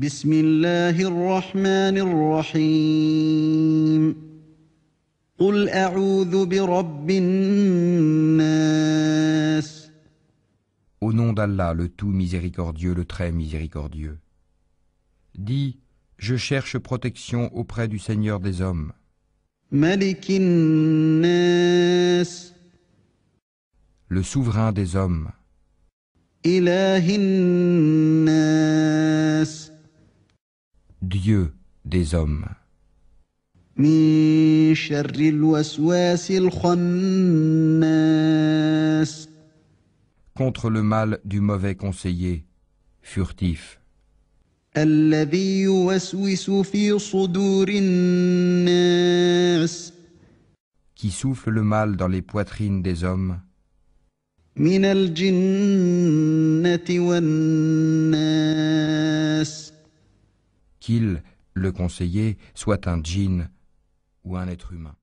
Au nom d'Allah, le tout miséricordieux, le très miséricordieux. Dis, je cherche protection auprès du Seigneur des hommes, le souverain des hommes, Dieu des hommes. Contre le mal du mauvais conseiller, furtif. Qui souffle le mal dans les poitrines des hommes qu'il, le conseiller, soit un djinn ou un être humain.